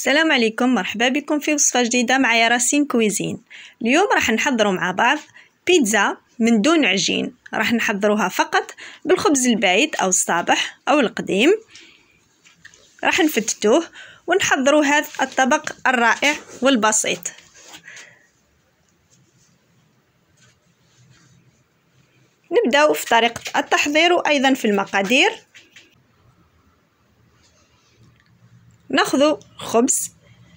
السلام عليكم مرحبا بكم في وصفة جديدة معايا راسين كويزين اليوم راح نحضروا مع بعض بيتزا من دون عجين راح نحضروها فقط بالخبز البايت أو الصابح أو القديم راح نفتتوه ونحضروا هذا الطبق الرائع والبسيط نبدأ في طريقة التحضير وأيضا في المقادير ناخذ خبز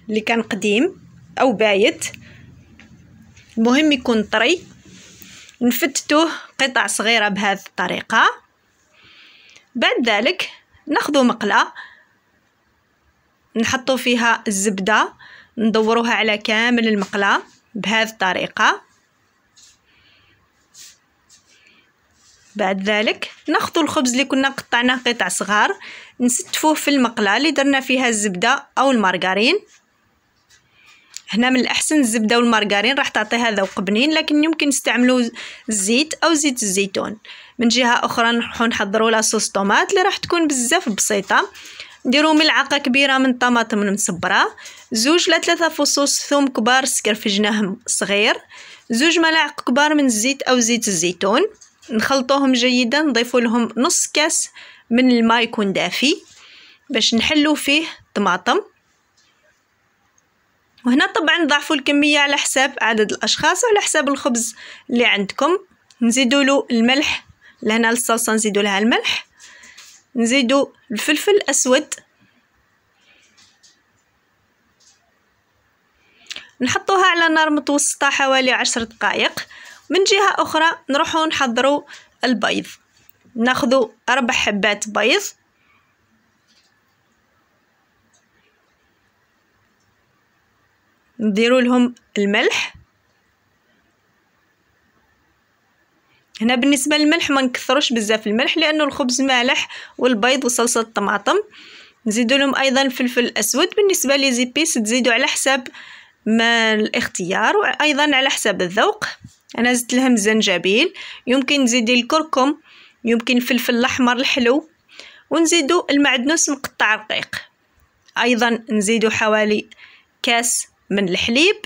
اللي كان قديم او بايت المهم يكون طري نفتتوه قطع صغيره بهذه الطريقه بعد ذلك ناخذ مقله نحطو فيها الزبده ندوروها على كامل المقله بهذه الطريقه بعد ذلك ناخذ الخبز اللي كنا قطعناه قطع صغار نستفوه في المقله اللي درنا فيها الزبده او المارغرين هنا من الاحسن الزبده والمارغرين راح تعطيها ذوق بنين لكن يمكن نستعملوا الزيت او زيت الزيتون من جهه اخرى نحو نحضروا لا صوص طوماط اللي راح تكون بزاف بسيطه نديروا ملعقه كبيره من الطماطم المصبره زوج لثلاثه فصوص ثوم كبار سكر فجناهم صغير زوج ملاعق كبار من الزيت او زيت الزيتون نخلطوهم جيدا نضيفوا لهم نص كاس من الماء يكون دافي باش نحلو فيه طماطم وهنا طبعا ضعفوا الكمية على حساب عدد الأشخاص وعلى حساب الخبز اللي عندكم نزيدوا له الملح لهنا الصلصة نزيدوا لها الملح نزيدوا الفلفل أسود نحطوها على نار متوسطة حوالي عشر دقائق من جهة أخرى نروحو نحضرو البيض ناخذ أربع حبات بيض نديرو لهم الملح هنا بالنسبه للملح ما نكثروش بزاف الملح لانه الخبز مالح والبيض وصلصه الطماطم نزيدوا لهم ايضا الفلفل الاسود بالنسبه لي زيبيس تزيدوا على حساب ما الاختيار وايضا على حساب الذوق انا زدت لهم الزنجبيل يمكن تزيدي الكركم يمكن الفلفل الاحمر الحلو ونزيدو المعدنوس مقطع رقيق ايضا نزيدو حوالي كاس من الحليب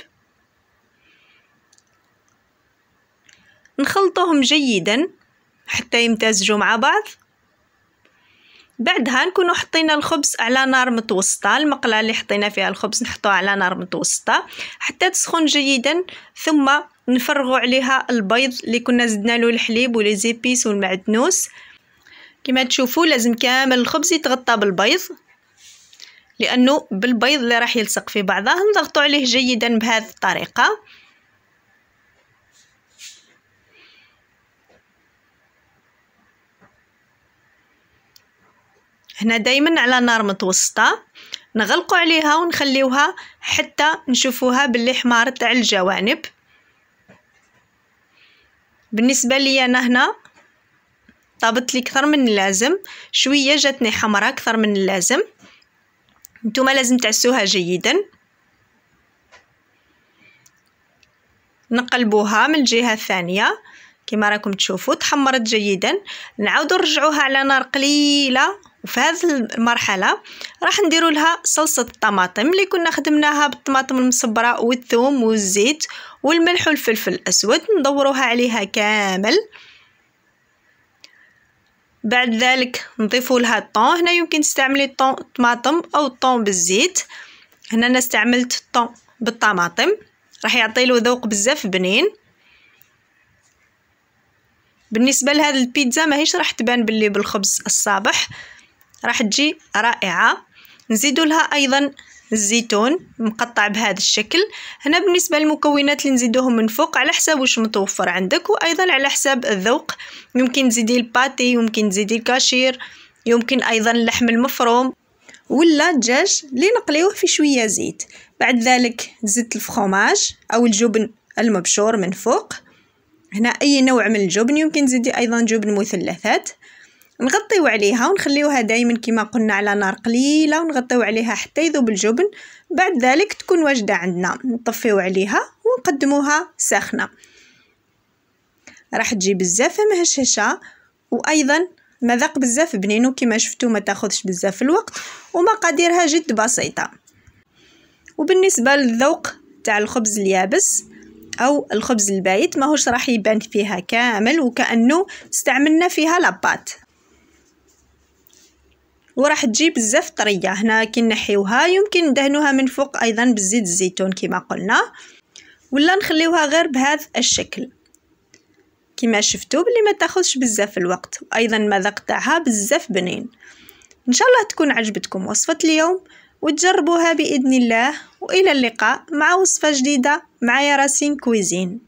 نخلطوهم جيدا حتى يمتزجوا مع بعض بعدها نكونوا حطينا الخبز على نار متوسطة المقلاة اللي حطينا فيها الخبز نحطوها على نار متوسطة حتى تسخن جيدا ثم نفرغوا عليها البيض اللي كنا زدنا له الحليب وليزيبيس والمعدنوس كما تشوفوا لازم كامل الخبز يتغطى بالبيض لانه بالبيض اللي راح يلصق في بعضه نضغطوا عليه جيدا بهذه الطريقه هنا دائما على نار متوسطه نغلقوا عليها ونخليوها حتى نشوفوها باللي حمارت على الجوانب بالنسبه ليا انا هنا طابت لي اكثر من اللازم شويه جاتني حمراء اكثر من اللازم نتوما لازم تعسوها جيدا نقلبوها من الجهه الثانيه كما راكم تشوفوا تحمرت جيدا نعاودو نرجعوها على نار قليله وفي هذه المرحله راح نديروا لها صلصه الطماطم اللي كنا خدمناها بالطماطم المصبره والثوم والزيت والملح والفلفل الأسود ندوروها عليها كامل بعد ذلك نضيفوا لها الطون هنا يمكن تستعملي الطون طماطم او الطون بالزيت هنا انا استعملت الطون بالطماطم راح يعطي له ذوق بزاف بنين بالنسبه لهذه البيتزا ماهيش راح تبان باللي بالخبز الصابح راح تجي رائعه نزيدوا لها ايضا الزيتون مقطع بهذا الشكل هنا بالنسبة للمكونات اللي نزيدوهم من فوق على حساب واش متوفر عندك وايضا على حساب الذوق يمكن تزيدي الباتي يمكن تزيدي الكاشير يمكن ايضا اللحم المفروم ولا الدجاج اللي نقليوه في شويه زيت بعد ذلك زدت الفخوماج او الجبن المبشور من فوق هنا اي نوع من الجبن يمكن تزيدي ايضا جبن مثلثات نغطيو عليها ونخليوها دائما كما قلنا على نار قليله ونغطيو عليها حتى يذوب الجبن بعد ذلك تكون واجده عندنا نطفيو عليها ونقدموها ساخنه راح تجي بزاف مهششه وايضا مذاق بزاف بنين وكما شفتو ما تاخذش بزاف الوقت ومقاديرها جد بسيطه وبالنسبه للذوق تاع الخبز اليابس او الخبز البايت ماهوش راح يبان فيها كامل وكانه استعملنا فيها لاباط وراح تجي بزاف طريه هنا كي نحيوها يمكن ندهنوها من فوق ايضا بزيت الزيتون كما قلنا ولا نخليوها غير بهذا الشكل كما شفتوا بلي ما تاخذش بزاف الوقت وايضا المذاق تاعها بزاف بنين ان شاء الله تكون عجبتكم وصفه اليوم وتجربوها باذن الله والى اللقاء مع وصفه جديده مع ياراسين كويزين